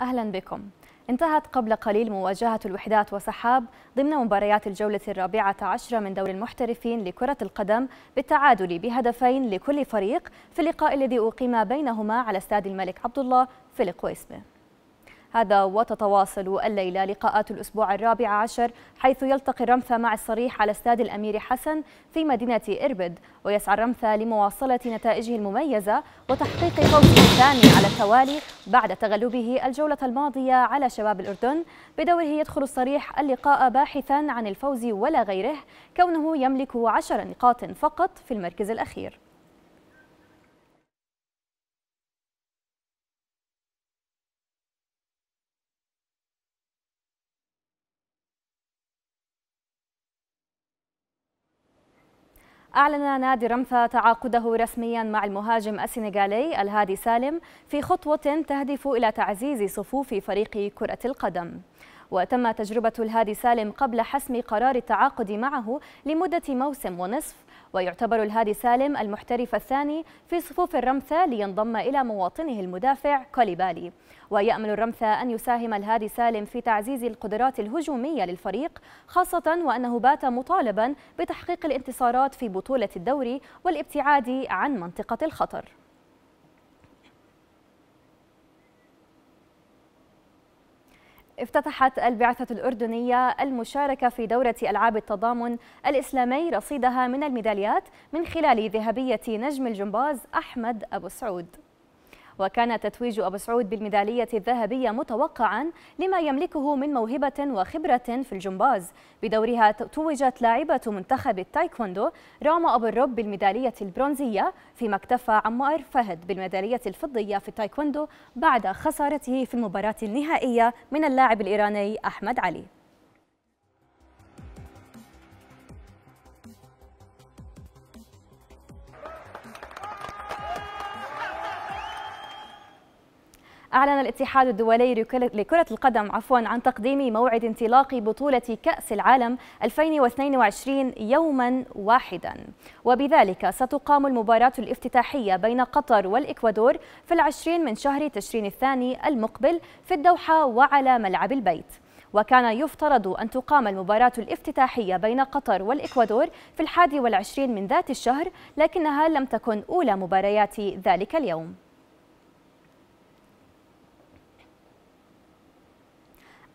أهلا بكم انتهت قبل قليل مواجهة الوحدات وسحاب ضمن مباريات الجولة الرابعة عشرة من دور المحترفين لكرة القدم بالتعادل بهدفين لكل فريق في اللقاء الذي أقيم بينهما على استاد الملك عبد الله في القويسبي هذا وتتواصل الليلة لقاءات الأسبوع الرابع عشر حيث يلتقي الرمثة مع الصريح على استاد الأمير حسن في مدينة إربد ويسعى الرمثة لمواصلة نتائجه المميزة وتحقيق فوزه الثاني على التوالي بعد تغلبه الجولة الماضية على شباب الأردن بدوره يدخل الصريح اللقاء باحثا عن الفوز ولا غيره كونه يملك عشر نقاط فقط في المركز الأخير أعلن نادي رمثا تعاقده رسميا مع المهاجم السنغالي الهادي سالم في خطوة تهدف إلى تعزيز صفوف فريق كرة القدم وتم تجربة الهادي سالم قبل حسم قرار التعاقد معه لمدة موسم ونصف ويعتبر الهادي سالم المحترف الثاني في صفوف الرمثة لينضم إلى مواطنه المدافع كوليبالي ويأمل الرمثة أن يساهم الهادي سالم في تعزيز القدرات الهجومية للفريق خاصة وأنه بات مطالبا بتحقيق الانتصارات في بطولة الدوري والابتعاد عن منطقة الخطر افتتحت البعثة الأردنية المشاركة في دورة ألعاب التضامن الإسلامي رصيدها من الميداليات من خلال ذهبية نجم الجمباز أحمد أبو سعود وكان تتويج أبو سعود بالميدالية الذهبية متوقعا لما يملكه من موهبة وخبرة في الجمباز بدورها توجت لاعبة منتخب التايكوندو راما أبو الرب بالميدالية البرونزية فيما اكتفى عمار فهد بالميدالية الفضية في التايكوندو بعد خسارته في المباراة النهائية من اللاعب الإيراني أحمد علي أعلن الاتحاد الدولي لكرة القدم عفوا عن تقديم موعد انطلاق بطولة كأس العالم 2022 يوما واحدا وبذلك ستقام المباراة الافتتاحية بين قطر والإكوادور في العشرين من شهر تشرين الثاني المقبل في الدوحة وعلى ملعب البيت وكان يفترض أن تقام المباراة الافتتاحية بين قطر والإكوادور في الحادي والعشرين من ذات الشهر لكنها لم تكن أولى مباريات ذلك اليوم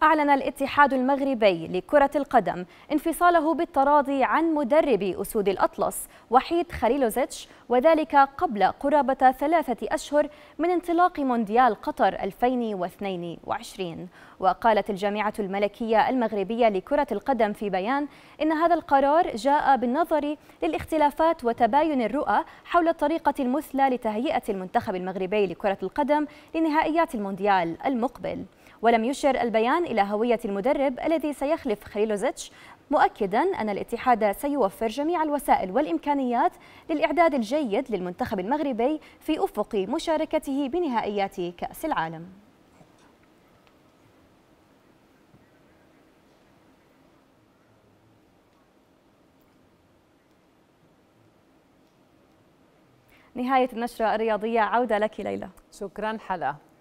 أعلن الاتحاد المغربي لكرة القدم انفصاله بالتراضي عن مدرب أسود الأطلس وحيد خليلوزيتش وذلك قبل قرابة ثلاثة أشهر من انطلاق مونديال قطر 2022 وقالت الجامعة الملكية المغربية لكرة القدم في بيان إن هذا القرار جاء بالنظر للاختلافات وتباين الرؤى حول الطريقة المثلى لتهيئة المنتخب المغربي لكرة القدم لنهائيات المونديال المقبل ولم يشر البيان إلى هوية المدرب الذي سيخلف خليلوزيتش مؤكدا أن الاتحاد سيوفر جميع الوسائل والإمكانيات للإعداد الجيد للمنتخب المغربي في أفق مشاركته بنهائيات كأس العالم نهاية النشرة الرياضية عودة لك ليلى شكرا حلا